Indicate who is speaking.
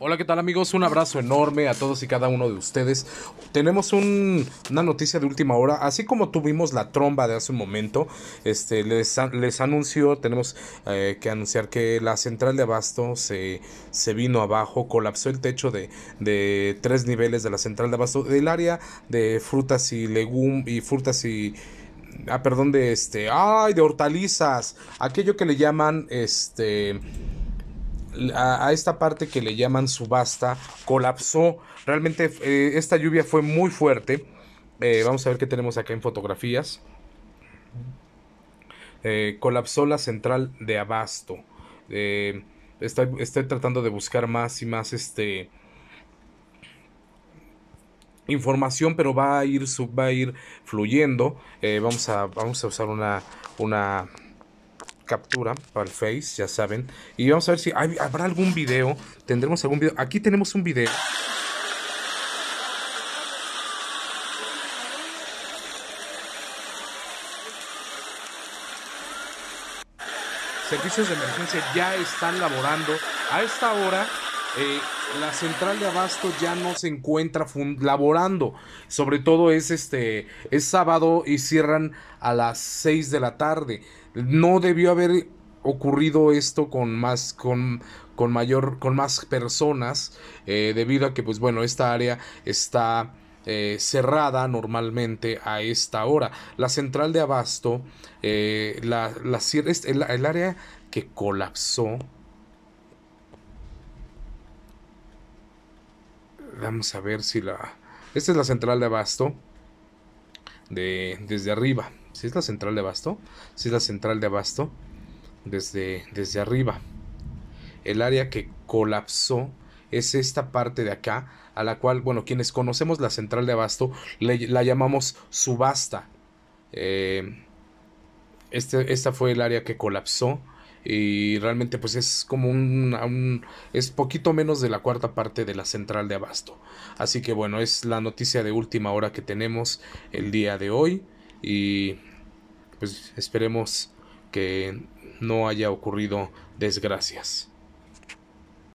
Speaker 1: Hola, ¿qué tal amigos? Un abrazo enorme a todos y cada uno de ustedes. Tenemos una noticia de última hora, así como tuvimos la tromba de hace un momento, este, les, les anuncio, tenemos eh, que anunciar que la central de abasto se, se vino abajo, colapsó el techo de, de tres niveles de la central de abasto, del área de frutas y legumbres y frutas y ah, perdón, de este, ay, de hortalizas, aquello que le llaman, este, a, esta parte que le llaman subasta colapsó. Realmente eh, esta lluvia fue muy fuerte. Eh, vamos a ver qué tenemos acá en fotografías. Eh, colapsó la central de abasto. Estoy, tratando de buscar más y más este información, pero va a ir, va a ir fluyendo. vamos, a, vamos a usar una, una captura para el Face, ya saben. Y vamos a ver si habrá algún video. Tendremos algún video. Aquí tenemos un video. Servicios de emergencia ya están laborando a esta hora eh, la central de abasto ya no se encuentra laborando. Sobre todo es este es sábado y cierran a las 6 de la tarde. No debió haber ocurrido esto con más con, con mayor con más personas eh, debido a que pues bueno esta área está eh, cerrada normalmente a esta hora la central de abasto la, el área que colapsó vamos a ver si la... Esta es la central de abasto. De, desde arriba. Si ¿Sí es la central de abasto. Si es la central de abasto. Desde, desde arriba. El área que colapsó es esta parte de acá. A la cual, bueno, quienes conocemos la central de abasto, la llamamos subasta. Eh, este, esta fue el área que colapsó y realmente pues es como un, es poquito menos de la cuarta parte de la central de abasto así que bueno es la noticia de última hora que tenemos el día de hoy y pues esperemos que no haya ocurrido desgracias